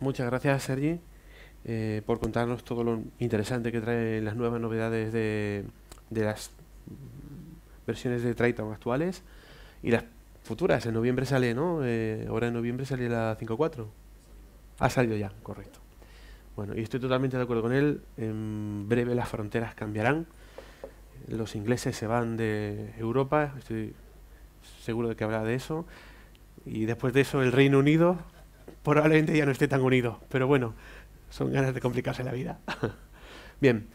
Muchas gracias, Sergi, eh, por contarnos todo lo interesante que trae las nuevas novedades de, las versiones de Triton actuales y las futuras. En noviembre sale, ¿no? Eh, ahora en noviembre sale la 5.4. Ha salido ya, correcto. Bueno, y estoy totalmente de acuerdo con él. En breve las fronteras cambiarán. Los ingleses se van de Europa, estoy seguro de que habrá de eso. Y después de eso el Reino Unido probablemente ya no esté tan unido, pero bueno, son ganas de complicarse la vida. Bien,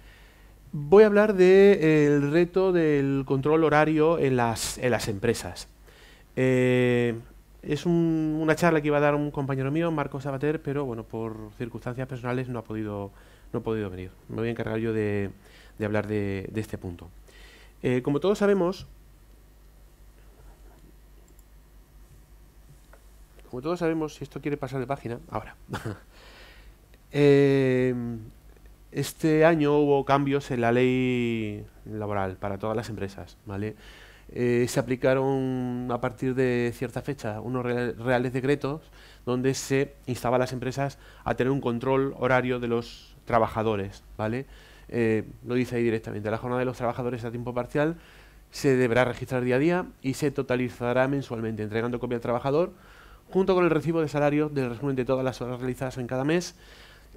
voy a hablar del reto del control horario en las, en las empresas. Eh, es una charla que iba a dar un compañero mío, Marcos Sabater, pero bueno, por circunstancias personales no ha podido, no ha podido venir. Me voy a encargar yo de, hablar de, este punto. Eh, como todos sabemos, como todos sabemos, si esto quiere pasar de página, ahora. Em, este año hubo cambios en la ley laboral para todas las empresas, ¿vale? Eh, se aplicaron a partir de cierta fecha unos reales decretos donde se instaba a las empresas a tener un control horario de los trabajadores, ¿vale? Eh, lo dice ahí directamente, la jornada de los trabajadores a tiempo parcial se deberá registrar día a día y se totalizará mensualmente, entregando copia al trabajador junto con el recibo de salario del resumen de todas las horas realizadas en cada mes,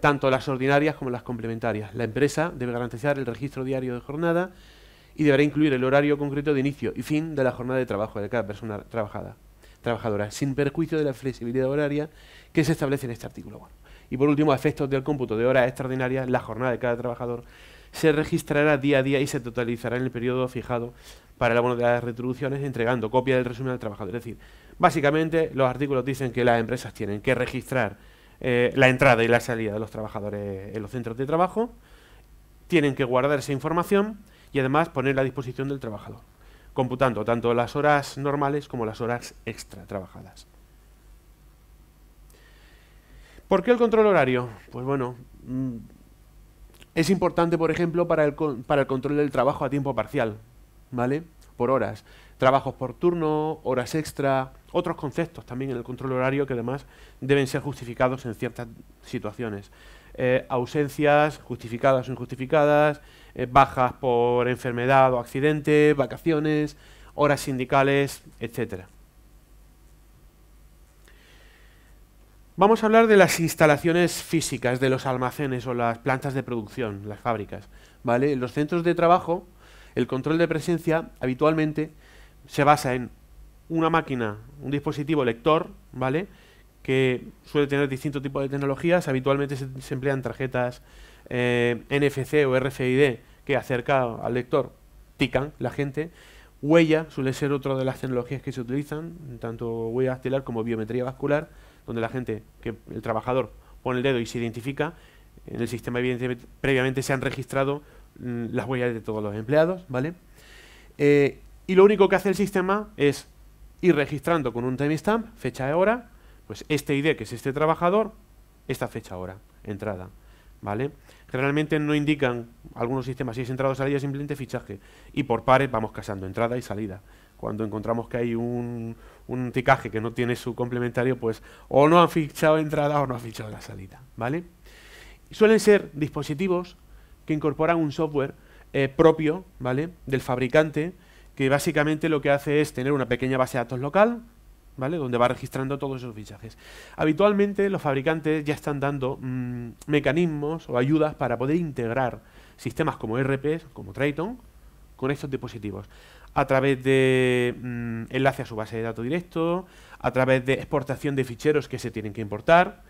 tanto las ordinarias como las complementarias. La empresa debe garantizar el registro diario de jornada y deberá incluir el horario concreto de inicio y fin de la jornada de trabajo de cada persona trabajada, trabajadora, sin perjuicio de la flexibilidad horaria que se establece en este artículo. y por último, a efectos del cómputo de horas extraordinarias, la jornada de cada trabajador se registrará día a día y se totalizará en el periodo fijado para el abono de las retribuciones entregando copia del resumen al trabajador. Es decir, básicamente los artículos dicen que las empresas tienen que registrar eh, la entrada y la salida de los trabajadores en los centros de trabajo, tienen que guardar esa información y además ponerla a disposición del trabajador, computando tanto las horas normales como las horas extra trabajadas. ¿Por qué el control horario? Pues bueno, mm, es importante, por ejemplo, para el, para el control del trabajo a tiempo parcial, ¿vale? Por horas. Trabajos por turno, horas extra, otros conceptos también en el control horario que además deben ser justificados en ciertas situaciones. Eh, ausencias justificadas o injustificadas, eh, bajas por enfermedad o accidente, vacaciones, horas sindicales, etc. Vamos a hablar de las instalaciones físicas, de los almacenes o las plantas de producción, las fábricas. ¿vale? Los centros de trabajo el control de presencia habitualmente se basa en una máquina, un dispositivo lector, ¿vale? Que suele tener distintos tipos de tecnologías. Habitualmente se, emplean tarjetas eh, NFC o RFID que acerca al lector tican la gente. Huella suele ser otra de las tecnologías que se utilizan, tanto huella dactilar como biometría vascular, donde la gente, que el trabajador pone el dedo y se identifica, en el sistema evidentemente previamente se han registrado Mm, las huellas de todos los empleados, ¿vale? Eh, y lo único que hace el sistema es ir registrando con un timestamp, fecha y hora, pues este ID que es este trabajador, esta fecha hora, entrada, ¿vale? Generalmente no indican algunos sistemas si es entrada o salida, simplemente fichaje. Y por pares vamos casando entrada y salida. Cuando encontramos que hay un, un ticaje que no tiene su complementario, pues o no han fichado entrada o no han fichado la salida, ¿vale? suelen ser dispositivos que incorporan un software eh, propio, ¿vale? Del fabricante, que básicamente lo que hace es tener una pequeña base de datos local, ¿vale? Donde va registrando todos esos fichajes. Habitualmente los fabricantes ya están dando mm, mecanismos o ayudas para poder integrar sistemas como RP, como Triton, con estos dispositivos. A través de mm, enlace a su base de datos directo, a través de exportación de ficheros que se tienen que importar,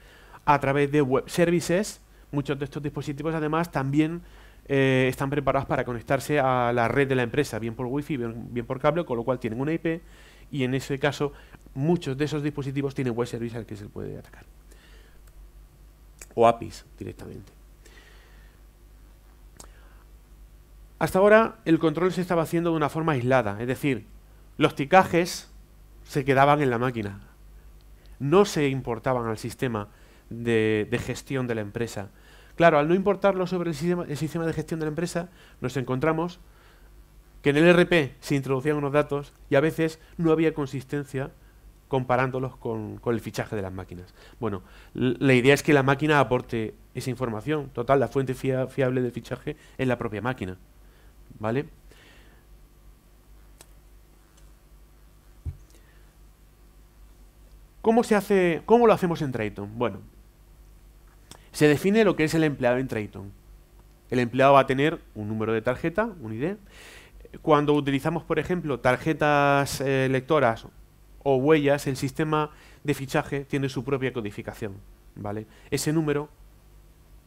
a través de web services Muchos de estos dispositivos además también eh, están preparados para conectarse a la red de la empresa, bien por wifi, bien, bien por cable, con lo cual tienen una IP y en ese caso muchos de esos dispositivos tienen web service al que se puede atacar. O APIs directamente. Hasta ahora el control se estaba haciendo de una forma aislada, es decir, los ticajes se quedaban en la máquina, no se importaban al sistema de, gestión de la empresa. Claro, al no importarlo sobre el sistema, de gestión de la empresa, nos encontramos que en el RP se introducían unos datos y a veces no había consistencia comparándolos con, el fichaje de las máquinas. Bueno, la idea es que la máquina aporte esa información. Total, la fuente fiable de fichaje es la propia máquina. ¿Vale? ¿Cómo se hace? ¿Cómo lo hacemos en Triton? Bueno, se define lo que es el empleado en Triton. El empleado va a tener un número de tarjeta, un ID. Cuando utilizamos, por ejemplo, tarjetas eh, lectoras o huellas, el sistema de fichaje tiene su propia codificación. ¿vale? Ese número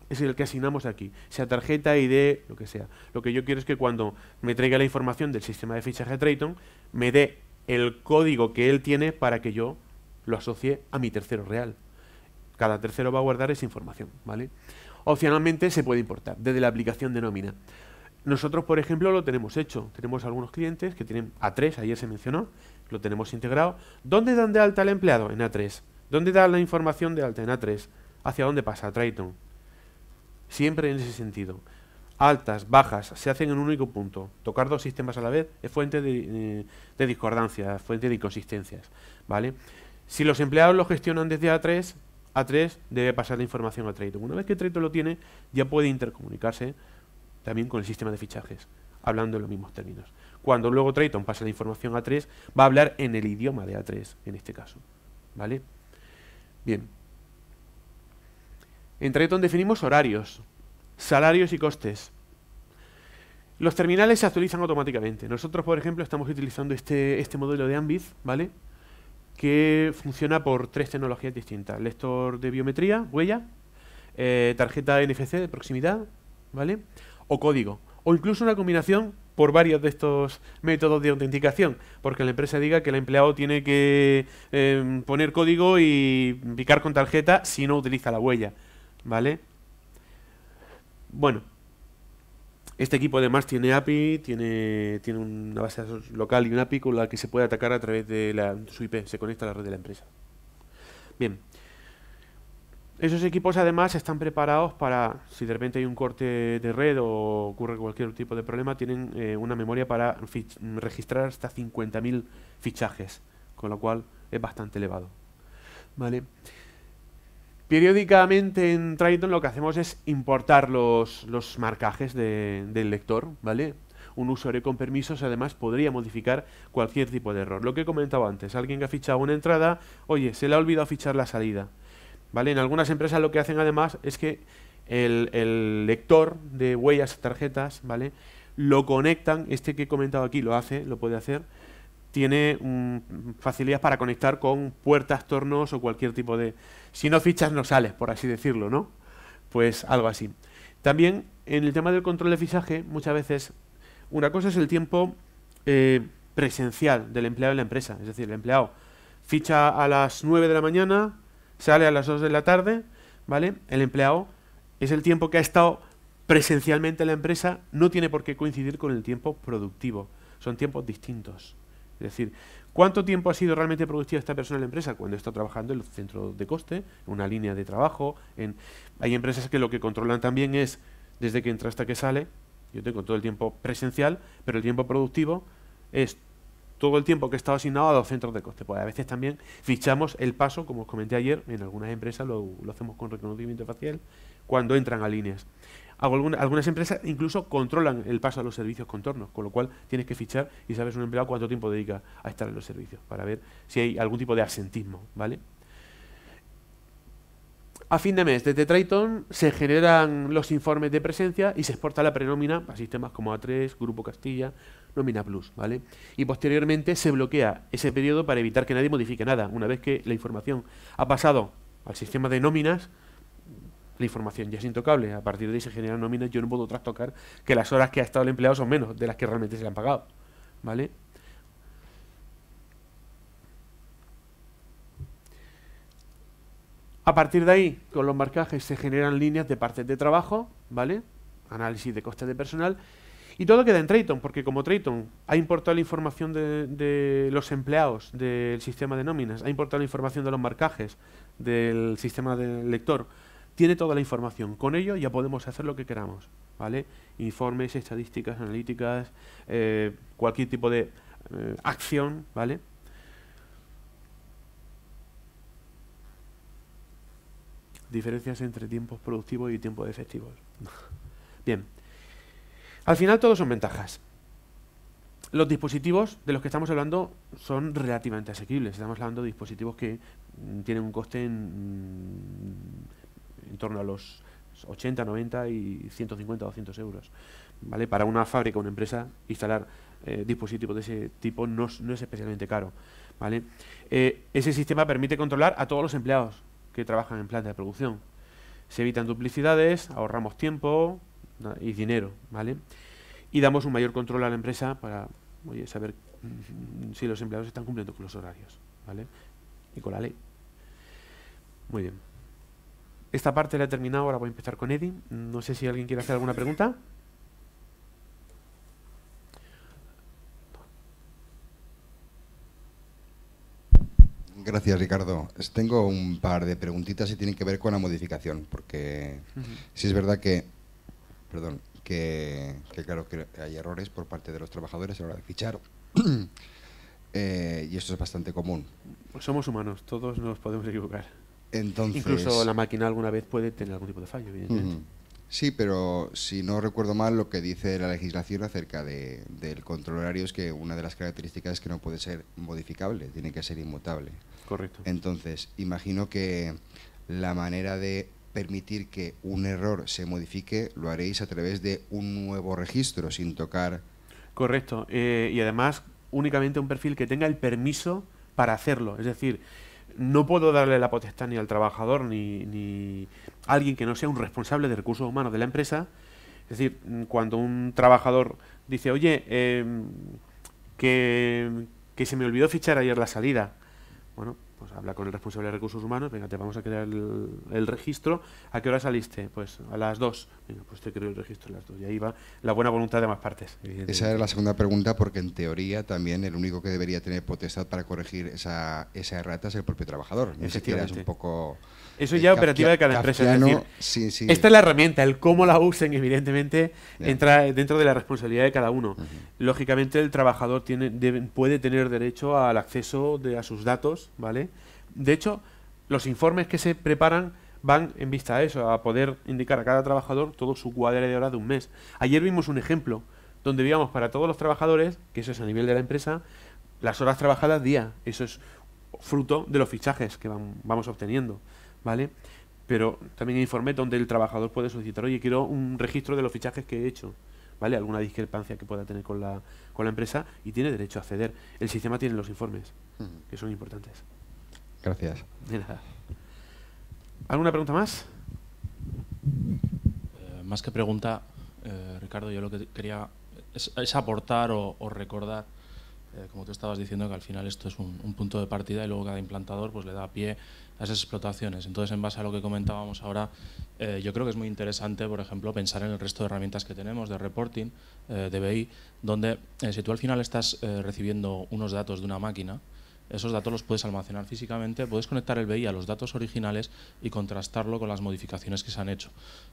es el que asignamos aquí, sea tarjeta, ID, lo que sea. Lo que yo quiero es que cuando me traiga la información del sistema de fichaje Triton, me dé el código que él tiene para que yo lo asocie a mi tercero real. Cada tercero va a guardar esa información, ¿vale? Opcionalmente se puede importar desde la aplicación de nómina. Nosotros, por ejemplo, lo tenemos hecho. Tenemos algunos clientes que tienen A3, ayer se mencionó, lo tenemos integrado. ¿Dónde dan de alta al empleado? En A3. ¿Dónde da la información de alta? En A3. ¿Hacia dónde pasa? Triton. Siempre en ese sentido. Altas, bajas, se hacen en un único punto. Tocar dos sistemas a la vez es fuente de, eh, de discordancia, fuente de inconsistencias. ¿vale? Si los empleados lo gestionan desde A3, a3 debe pasar la información a Triton. Una vez que Triton lo tiene, ya puede intercomunicarse también con el sistema de fichajes, hablando en los mismos términos. Cuando luego Triton pasa la información a A3, va a hablar en el idioma de A3, en este caso. ¿Vale? Bien. En Triton definimos horarios, salarios y costes. Los terminales se actualizan automáticamente. Nosotros, por ejemplo, estamos utilizando este, este modelo de Ambiz, ¿vale? que funciona por tres tecnologías distintas. Lector de biometría, huella, eh, tarjeta NFC de proximidad, ¿vale? O código. O incluso una combinación por varios de estos métodos de autenticación, porque la empresa diga que el empleado tiene que em, poner código y picar con tarjeta si no utiliza la huella, ¿vale? Bueno, este equipo además tiene API, tiene, tiene una base local y una API con la que se puede atacar a través de la, su IP, se conecta a la red de la empresa. Bien. Esos equipos además están preparados para, si de repente hay un corte de red o ocurre cualquier tipo de problema, tienen eh, una memoria para registrar hasta 50.000 fichajes, con lo cual es bastante elevado. Vale. Periódicamente en Triton lo que hacemos es importar los, marcajes del lector, ¿vale? Un usuario con permisos además podría modificar cualquier tipo de error. Lo que he comentado antes, alguien que ha fichado una entrada, oye, se le ha olvidado fichar la salida. ¿Vale? En algunas empresas lo que hacen además es que el, lector de huellas, tarjetas, ¿vale? Lo conectan, este que he comentado aquí lo hace, lo puede hacer, tiene facilidades para conectar con puertas, tornos o cualquier tipo de... Si no fichas no sales, por así decirlo, ¿no? Pues algo así. También en el tema del control de fichaje, muchas veces, una cosa es el tiempo eh, presencial del empleado en la empresa. Es decir, el empleado ficha a las 9 de la mañana, sale a las 2 de la tarde, ¿vale? El empleado es el tiempo que ha estado presencialmente en la empresa, no tiene por qué coincidir con el tiempo productivo. Son tiempos distintos. Es decir, ¿cuánto tiempo ha sido realmente productiva esta persona en la empresa? Cuando está trabajando en el centro de coste, en una línea de trabajo. Hay empresas que lo que controlan también es desde que entra hasta que sale. Yo tengo todo el tiempo presencial, pero el tiempo productivo es todo el tiempo que he asignado a los centros de coste. Pues a veces también fichamos el paso, como os comenté ayer, en algunas empresas lo hacemos con reconocimiento facial, cuando entran a líneas algunas empresas incluso controlan el paso a los servicios contornos, con lo cual tienes que fichar y sabes un empleado cuánto tiempo dedica a estar en los servicios, para ver si hay algún tipo de absentismo, ¿vale? A fin de mes, desde Triton se generan los informes de presencia y se exporta la prenómina a sistemas como A3, Grupo Castilla, Nómina Plus, ¿vale? Y posteriormente se bloquea ese periodo para evitar que nadie modifique nada. Una vez que la información ha pasado al sistema de nóminas, la información ya es intocable. A partir de ahí se generan nóminas, yo no puedo trastocar que las horas que ha estado el empleado son menos de las que realmente se le han pagado. ¿Vale? A partir de ahí, con los marcajes se generan líneas de partes de trabajo, ¿vale? Análisis de costes de personal. Y todo queda en Trayton, porque como Triton ha importado la información de, de los empleados del sistema de nóminas, ha importado la información de los marcajes del sistema del lector, tiene toda la información. Con ello ya podemos hacer lo que queramos, ¿vale? Informes, estadísticas, analíticas, eh, cualquier tipo de eh, acción, ¿vale? Diferencias entre tiempos productivos y tiempos efectivos. Bien. Al final todos son ventajas. Los dispositivos de los que estamos hablando son relativamente asequibles. Estamos hablando de dispositivos que tienen un coste en en torno a los 80, 90 y 150, 200 euros. ¿vale? Para una fábrica, una empresa, instalar eh, dispositivos de ese tipo no, es especialmente caro. ¿vale? Eh, ese sistema permite controlar a todos los empleados que trabajan en planta de producción. Se evitan duplicidades, ahorramos tiempo y dinero. ¿vale? Y damos un mayor control a la empresa para saber mm, si los empleados están cumpliendo con los horarios ¿vale? y con la ley. Muy bien. Esta parte la he terminado, ahora voy a empezar con Eddie. No sé si alguien quiere hacer alguna pregunta. Gracias, Ricardo. Tengo un par de preguntitas y tienen que ver con la modificación, porque sí si es verdad que, perdón, que, claro que hay errores por parte de los trabajadores a la hora de fichar, eh, y esto es bastante común. Pues somos humanos, todos nos podemos equivocar. Incluso la máquina alguna vez puede tener algún tipo de fallo, evidentemente. Sí, pero si no recuerdo mal, lo que dice la legislación acerca del control horario es que una de las características es que no puede ser modificable, tiene que ser inmutable. Correcto. Entonces, imagino que la manera de permitir que un error se modifique lo haréis a través de un nuevo registro sin tocar. Correcto. Eh, y además, únicamente un perfil que tenga el permiso para hacerlo. Es decir, no puedo darle la potestad ni al trabajador ni, a alguien que no sea un responsable de recursos humanos de la empresa. Es decir, cuando un trabajador dice, oye, em, que, que se me olvidó fichar ayer la salida, bueno, pues, habla con el responsable de recursos humanos, venga, te vamos a crear el, registro, ¿a qué hora saliste? Pues a las dos. venga, pues te creo el registro a las dos. y ahí va la buena voluntad de más partes. Esa era la segunda pregunta porque en teoría también el único que debería tener potestad para corregir esa, errata es el propio trabajador, Eso siquiera es un poco... Eso eh, ya operativa de cada empresa. es Esta es la herramienta, el cómo la usen, evidentemente, entra dentro de la responsabilidad de cada uno. Lógicamente, el trabajador tiene, puede tener derecho al acceso de, a sus datos, ¿vale? De hecho, los informes que se preparan van en vista a eso, a poder indicar a cada trabajador todo su cuadra de horas de un mes. Ayer vimos un ejemplo donde digamos para todos los trabajadores, que eso es a nivel de la empresa, las horas trabajadas día. Eso es fruto de los fichajes que vamos obteniendo, ¿vale? Pero también hay informes donde el trabajador puede solicitar, oye, quiero un registro de los fichajes que he hecho, ¿vale? Alguna discrepancia que pueda tener con la, con la empresa y tiene derecho a acceder. El sistema tiene los informes, que son importantes. Gracias. ¿Alguna pregunta más? Eh, más que pregunta, eh, Ricardo, yo lo que quería es, aportar o, recordar, eh, como tú estabas diciendo, que al final esto es un, punto de partida y luego cada implantador pues, le da pie a esas explotaciones. Entonces, en base a lo que comentábamos ahora, yo creo que es muy interesante, por ejemplo, pensar en el resto de herramientas que tenemos de reporting, de BI, donde si tú al final estás recibiendo unos datos de una máquina, esos datos los puedes almacenar físicamente, puedes conectar el BI a los datos originales y contrastarlo con las modificaciones que se han hecho.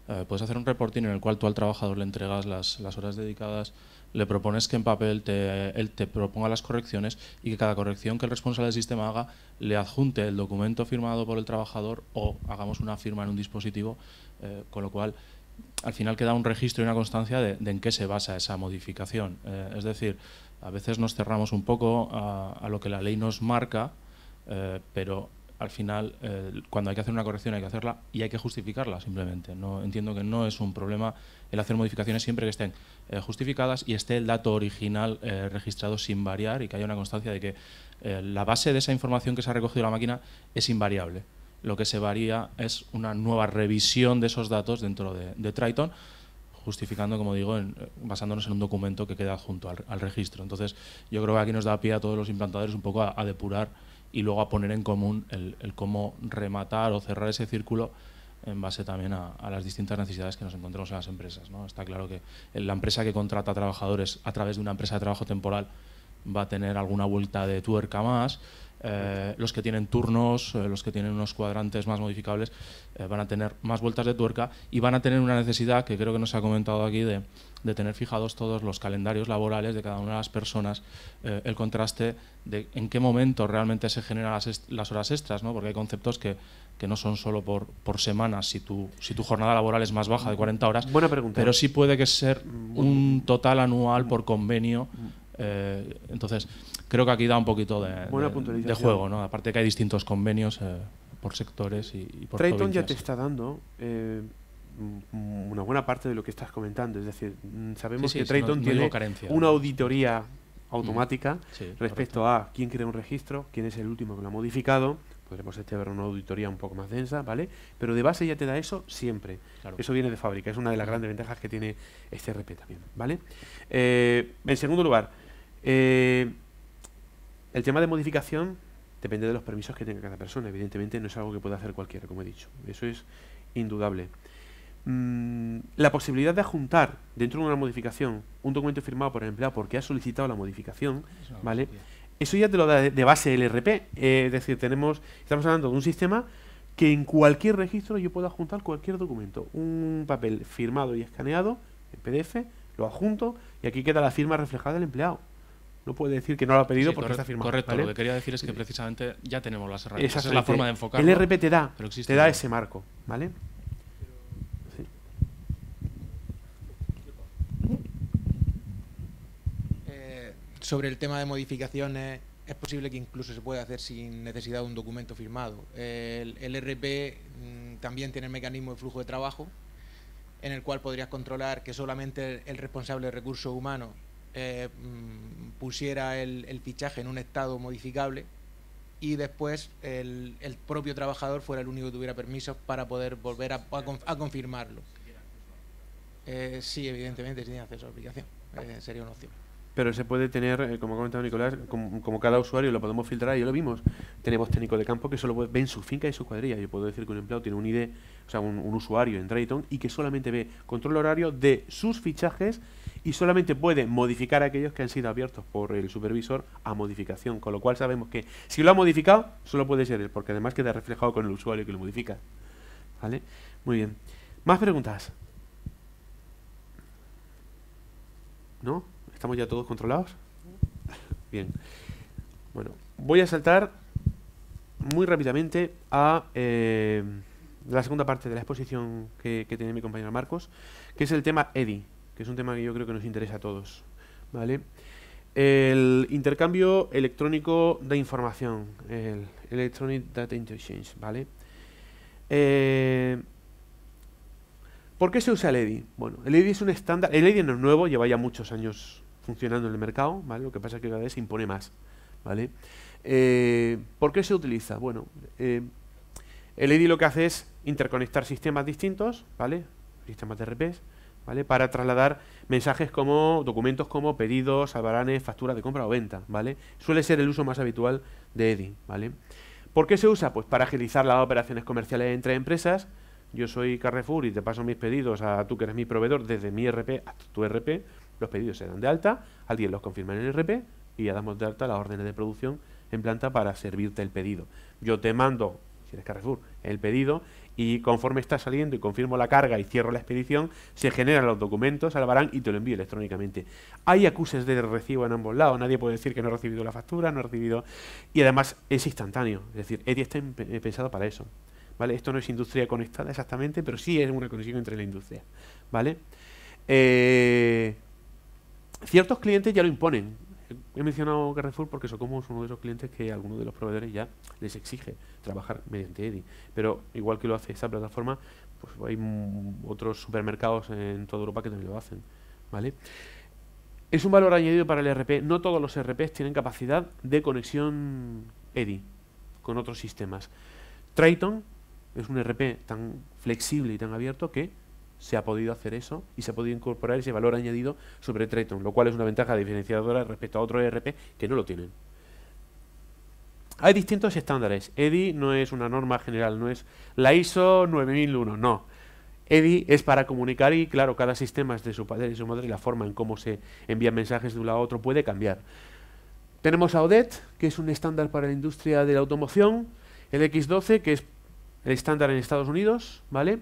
Eh, puedes hacer un reporting en el cual tú al trabajador le entregas las, horas dedicadas, le propones que en papel te, él te proponga las correcciones y que cada corrección que el responsable del sistema haga le adjunte el documento firmado por el trabajador o hagamos una firma en un dispositivo, eh, con lo cual al final queda un registro y una constancia de, en qué se basa esa modificación. Eh, es decir, a veces nos cerramos un poco a, lo que la ley nos marca, eh, pero al final, eh, cuando hay que hacer una corrección, hay que hacerla y hay que justificarla simplemente. No, entiendo que no es un problema el hacer modificaciones siempre que estén eh, justificadas y esté el dato original registrado sin variar y que haya una constancia de que la base de esa información que se ha recogido la máquina es invariable. Lo que se varía es una nueva revisión de esos datos dentro de Triton justificando, como digo, eh, basándonos en un documento que queda junto al, registro. Entonces, yo creo que aquí nos da pie a todos los implantadores un poco a, depurar y luego a poner en común el, cómo rematar o cerrar ese círculo en base también a, las distintas necesidades que nos encontramos en las empresas. ¿no? Está claro que la empresa que contrata trabajadores a través de una empresa de trabajo temporal va a tener alguna vuelta de tuerca más, eh, los que tienen turnos, eh, los que tienen unos cuadrantes más modificables, eh, van a tener más vueltas de tuerca y van a tener una necesidad que creo que nos ha comentado aquí de, tener fijados todos los calendarios laborales de cada una de las personas, el contraste de en qué momento realmente se generan las, horas extras, ¿no? porque hay conceptos que no son solo por, por semanas, si tu, si tu jornada laboral es más baja de 40 horas. Pero sí puede que ser mm, un total anual por convenio. Mm. entonces, creo que aquí da un poquito de, juego, ¿no? Aparte que hay distintos convenios eh, por sectores y, por por Triton ya te está dando eh, una buena parte de lo que estás comentando. Es decir, mm, sabemos que Triton tiene una auditoría mm. automática respecto a quién crea un registro, quién es el último que lo ha modificado. Podremos este ver una auditoría un poco más densa, ¿vale? Pero de base ya te da eso siempre. Eso viene de fábrica, es una de las grandes ventajas que tiene este RP también, ¿vale? Eh, en segundo lugar, el tema de modificación depende de los permisos que tenga cada persona. Evidentemente no es algo que pueda hacer cualquiera, como he dicho. Eso es indudable. Mm, la posibilidad de adjuntar dentro de una modificación un documento firmado por el empleado porque ha solicitado la modificación, Eso ¿vale? Eso ya te lo da de, base el RP. Eh, es decir, tenemos, estamos hablando de un sistema que en cualquier registro yo puedo adjuntar cualquier documento. Un papel firmado y escaneado en PDF, lo adjunto y aquí queda la firma reflejada del empleado no puede decir que no lo ha pedido porque está firmado. Correcto, lo que quería decir es que precisamente ya tenemos las herramientas. Esa es la forma de enfocar. El RP te da, ese marco, ¿vale? Eh, sobre el tema de modificaciones, es posible que incluso se pueda hacer sin necesidad de un documento firmado. El, RP mm, también tiene el mecanismo de flujo de trabajo, en el cual podrías controlar que solamente el, el responsable de recursos humanos eh, mm, pusiera el, fichaje en un estado modificable y después el, propio trabajador fuera el único que tuviera permiso para poder volver a, confirmarlo. Eh, sí, evidentemente, sin acceso a la aplicación, eh, sería una opción. Pero se puede tener, como ha comentado Nicolás, como, cada usuario lo podemos filtrar, y lo vimos. Tenemos técnicos de campo que solo ven su finca y su cuadrilla. Yo puedo decir que un empleado tiene un ID, o sea, un, usuario en Triton, y que solamente ve control horario de sus fichajes y solamente puede modificar aquellos que han sido abiertos por el supervisor a modificación, con lo cual sabemos que si lo ha modificado, solo puede ser él, porque además queda reflejado con el usuario que lo modifica. ¿Vale? Muy bien. ¿Más preguntas? ¿No? ¿Estamos ya todos controlados? bien. Bueno, voy a saltar muy rápidamente a eh, la segunda parte de la exposición que, tiene mi compañero Marcos, que es el tema EDI que es un tema que yo creo que nos interesa a todos. ¿vale? El intercambio electrónico de información, el Electronic Data Interchange, ¿vale? Eh, ¿Por qué se usa el EDI? Bueno, el EDI es un estándar, el EDI no es nuevo, lleva ya muchos años funcionando en el mercado, ¿vale? Lo que pasa es que cada vez se impone más, ¿vale? Eh, ¿Por qué se utiliza? Bueno, eh, el EDI lo que hace es interconectar sistemas distintos, ¿vale? Sistemas de RPs, para trasladar mensajes como documentos como pedidos, albaranes, facturas de compra o venta, ¿vale? Suele ser el uso más habitual de EDI, ¿vale? ¿Por qué se usa? Pues para agilizar las operaciones comerciales entre empresas. Yo soy Carrefour y te paso mis pedidos a tú que eres mi proveedor desde mi RP hasta tu RP. Los pedidos se dan de alta, alguien los confirma en el RP y ya damos de alta las órdenes de producción en planta para servirte el pedido. Yo te mando, si eres Carrefour, el pedido y conforme está saliendo y confirmo la carga y cierro la expedición, se generan los documentos, Albarán y te lo envío electrónicamente. Hay acuses de recibo en ambos lados, nadie puede decir que no ha recibido la factura, no ha recibido... Y además es instantáneo, es decir, EDI está eh, pensado para eso. ¿Vale? Esto no es industria conectada exactamente, pero sí es una conexión entre la industria. ¿Vale? Eh, ciertos clientes ya lo imponen. He mencionado Carrefour porque Socomo es uno de esos clientes que algunos de los proveedores ya les exige trabajar mediante EDI. Pero igual que lo hace esa plataforma, pues hay otros supermercados en toda Europa que también lo hacen. ¿Vale? Es un valor añadido para el e RP. No todos los e RP tienen capacidad de conexión EDI con otros sistemas. Triton es un e RP tan flexible y tan abierto que se ha podido hacer eso y se ha podido incorporar ese valor añadido sobre Triton, lo cual es una ventaja diferenciadora respecto a otros ERP que no lo tienen. Hay distintos estándares. EDI no es una norma general, no es la ISO 9001, no. EDI es para comunicar y, claro, cada sistema es de su padre y su madre y la forma en cómo se envían mensajes de un lado a otro puede cambiar. Tenemos a ODET, que es un estándar para la industria de la automoción, el X12, que es el estándar en Estados Unidos, ¿vale?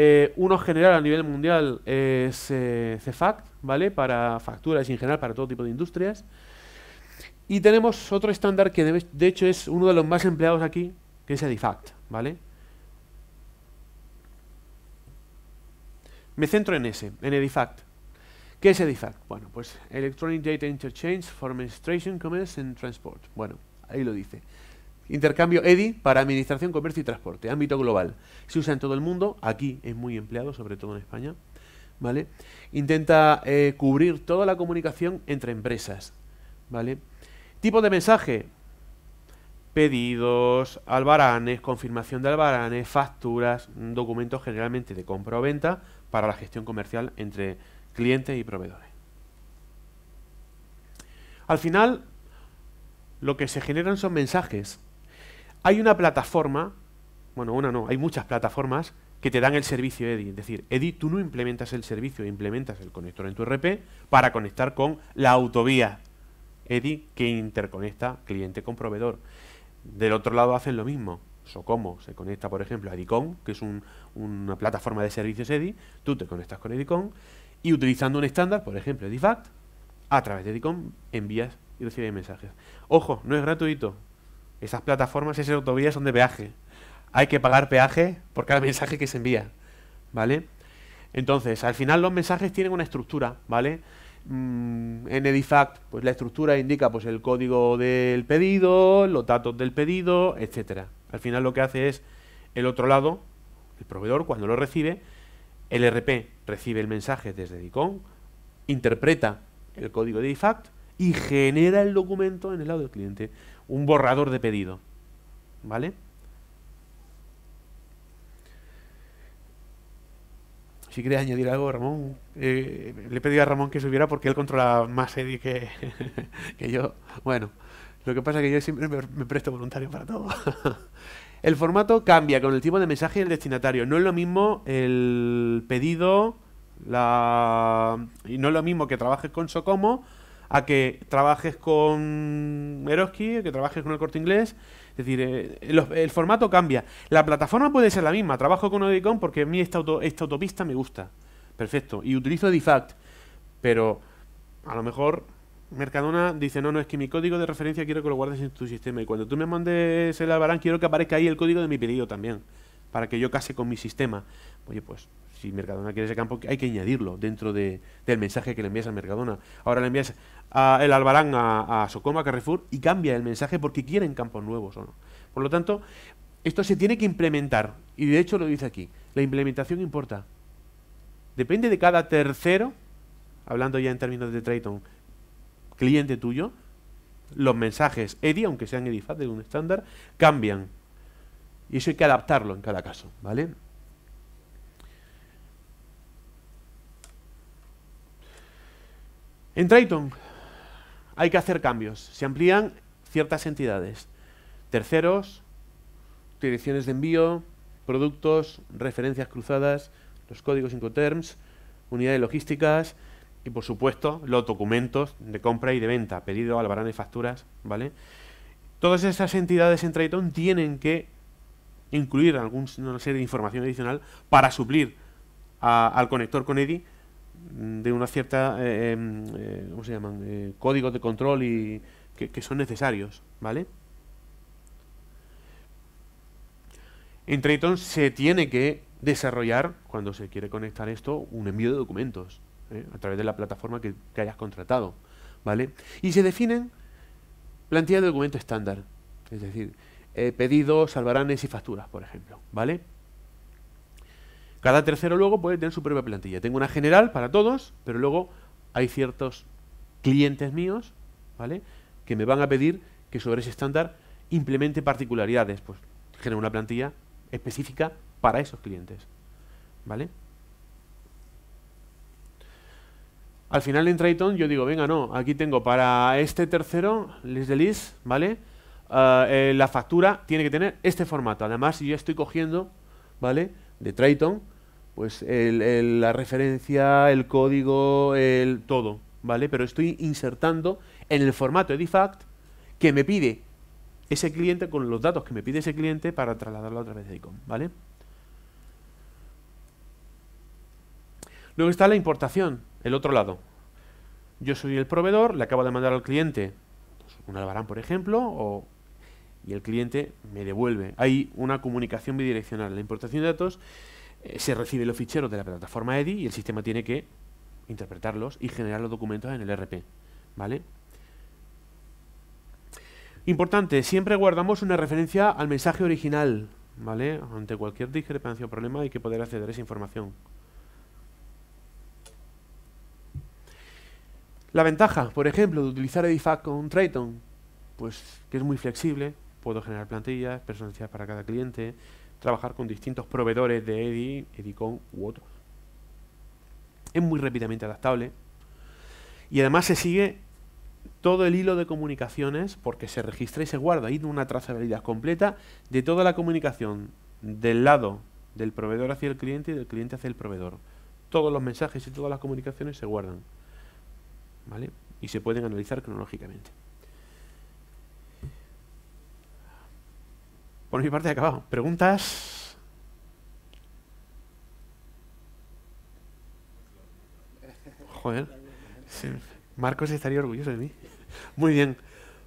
Eh, uno general a nivel mundial es eh, ¿vale? Para facturas y en general para todo tipo de industrias. Y tenemos otro estándar que de, de hecho es uno de los más empleados aquí, que es EDIFACT, ¿vale? Me centro en ese, en EDIFACT. ¿Qué es EDIFACT? Bueno, pues Electronic Data Interchange for Administration, Commerce and Transport. Bueno, ahí lo dice. Intercambio EDI para Administración, Comercio y Transporte, ámbito global. Se usa en todo el mundo, aquí es muy empleado, sobre todo en España. ¿vale? Intenta eh, cubrir toda la comunicación entre empresas. ¿vale? Tipo de mensaje. Pedidos, albaranes, confirmación de albaranes, facturas, documentos generalmente de compra o venta para la gestión comercial entre clientes y proveedores. Al final, lo que se generan son mensajes hay una plataforma, bueno, una no, hay muchas plataformas que te dan el servicio EDI. Es decir, EDI tú no implementas el servicio, implementas el conector en tu RP para conectar con la autovía EDI que interconecta cliente con proveedor. Del otro lado hacen lo mismo. Socomo se conecta, por ejemplo, a Edicom, que es una plataforma de servicios EDI. Tú te conectas con Edicom y utilizando un estándar, por ejemplo, EDIFACT, a través de Edicom envías y recibes mensajes. Ojo, no es gratuito, esas plataformas, esas autovías son de peaje. Hay que pagar peaje por cada mensaje que se envía, ¿vale? Entonces, al final los mensajes tienen una estructura, ¿vale? Mm, en Edifact, pues la estructura indica pues, el código del pedido, los datos del pedido, etcétera. Al final lo que hace es el otro lado, el proveedor, cuando lo recibe, el RP recibe el mensaje desde DICOM, interpreta el código de Edifact y genera el documento en el lado del cliente un borrador de pedido. ¿Vale? Si quieres añadir algo, Ramón, eh, le he pedido a Ramón que subiera porque él controla más EDI que, que yo. Bueno, lo que pasa es que yo siempre me, presto voluntario para todo. el formato cambia con el tipo de mensaje y el destinatario. No es lo mismo el pedido, la... y no es lo mismo que trabajes con Socomo a que trabajes con Eroski, que trabajes con el corte inglés. Es decir, eh, el, formato cambia. La plataforma puede ser la misma. Trabajo con Odicom porque a mí esta, autopista me gusta. Perfecto. Y utilizo facto, Pero a lo mejor Mercadona dice, no, no, es que mi código de referencia quiero que lo guardes en tu sistema. Y cuando tú me mandes el albarán, quiero que aparezca ahí el código de mi pedido también. Para que yo case con mi sistema. Oye, pues si Mercadona quiere ese campo, hay que añadirlo dentro del mensaje que le envías a Mercadona. Ahora le envías el Albarán a, Socoma, Carrefour y cambia el mensaje porque quieren campos nuevos o no. Por lo tanto, esto se tiene que implementar y de hecho lo dice aquí, la implementación importa. Depende de cada tercero, hablando ya en términos de Triton, cliente tuyo, los mensajes EDI, aunque sean EDIFAT de un estándar, cambian. Y eso hay que adaptarlo en cada caso, ¿vale? En Triton, hay que hacer cambios. Se amplían ciertas entidades. Terceros, direcciones de envío, productos, referencias cruzadas, los códigos Incoterms, unidades logísticas y, por supuesto, los documentos de compra y de venta, pedido, albarán y facturas, ¿vale? Todas esas entidades en Triton tienen que incluir alguna serie de información adicional para suplir al conector con EDI de una cierta, eh, em, eh, ¿cómo se llaman? Eh, códigos de control y que, son necesarios, ¿vale? En Triton se tiene que desarrollar, cuando se quiere conectar esto, un envío de documentos a través de la plataforma que, que hayas contratado, ¿vale? Y se definen plantillas de documento estándar, es decir, pedidos, albaranes y facturas, por ejemplo, ¿vale? Cada tercero luego puede tener su propia plantilla. Tengo una general para todos, pero luego hay ciertos clientes míos, ¿vale? Que me van a pedir que sobre ese estándar implemente particularidades. Pues genero una plantilla específica para esos clientes, ¿vale? Al final en Triton yo digo, venga, no, aquí tengo para este tercero, list de list, ¿vale? Ah, eh, la factura tiene que tener este formato. Además, si yo estoy cogiendo, ¿vale? de Triton, pues la referencia, el código, el todo, ¿vale? Pero estoy insertando en el formato de EDIFACT que me pide ese cliente con los datos que me pide ese cliente para trasladarlo a vez de ICOM, ¿vale? Luego está la importación, el otro lado. Yo soy el proveedor, le acabo de mandar al cliente un albarán, por ejemplo, o y el cliente me devuelve. Hay una comunicación bidireccional. La importación de datos eh, se recibe los ficheros de la plataforma EDI y el sistema tiene que interpretarlos y generar los documentos en el RP. ¿Vale? Importante, siempre guardamos una referencia al mensaje original, ¿vale? Ante cualquier discrepancia o problema hay que poder acceder a esa información. La ventaja, por ejemplo, de utilizar Edifact con Triton, pues que es muy flexible, Puedo generar plantillas personalizadas para cada cliente, trabajar con distintos proveedores de Edi, Edicon u otros. Es muy rápidamente adaptable. Y además se sigue todo el hilo de comunicaciones porque se registra y se guarda. Hay una trazabilidad completa de toda la comunicación del lado del proveedor hacia el cliente y del cliente hacia el proveedor. Todos los mensajes y todas las comunicaciones se guardan. ¿Vale? Y se pueden analizar cronológicamente. Por mi parte, ha acabado. ¿Preguntas? Joder. Marcos estaría orgulloso de mí. Muy bien.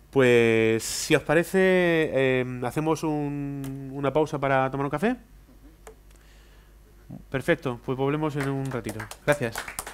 Pues si os parece, em, hacemos una pausa para tomar un café. Perfecto, pues volvemos en un ratito. Gracias.